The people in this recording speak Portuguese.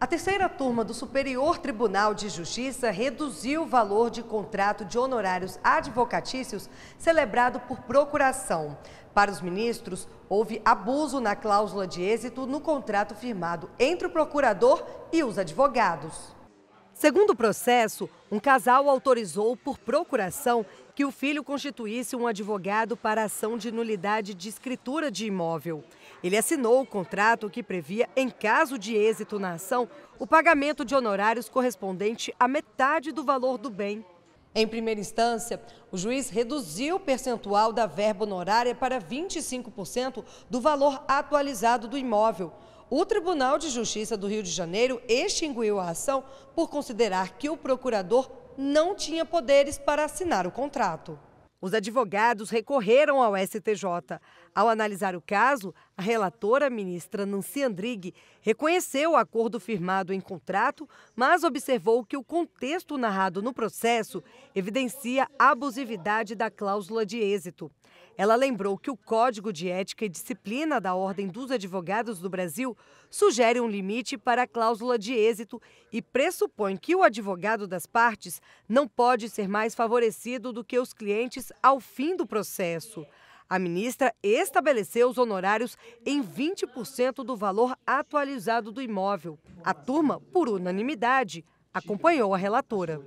A terceira turma do Superior Tribunal de Justiça reduziu o valor de contrato de honorários advocatícios celebrado por procuração. Para os ministros, houve abuso na cláusula de êxito no contrato firmado entre o procurador e os advogados. Segundo o processo, um casal autorizou por procuração que o filho constituísse um advogado para ação de nulidade de escritura de imóvel. Ele assinou o contrato que previa, em caso de êxito na ação, o pagamento de honorários correspondente à metade do valor do bem. Em primeira instância, o juiz reduziu o percentual da verba honorária para 25% do valor atualizado do imóvel. O Tribunal de Justiça do Rio de Janeiro extinguiu a ação por considerar que o procurador não tinha poderes para assinar o contrato. Os advogados recorreram ao STJ. Ao analisar o caso, a relatora ministra Nancy Andrighi reconheceu o acordo firmado em contrato, mas observou que o contexto narrado no processo evidencia a abusividade da cláusula de êxito. Ela lembrou que o Código de Ética e Disciplina da Ordem dos Advogados do Brasil sugere um limite para a cláusula de êxito e pressupõe que o advogado das partes não pode ser mais favorecido do que os clientes ao fim do processo. A ministra estabeleceu os honorários em 20% do valor atualizado do imóvel. A turma, por unanimidade, acompanhou a relatora.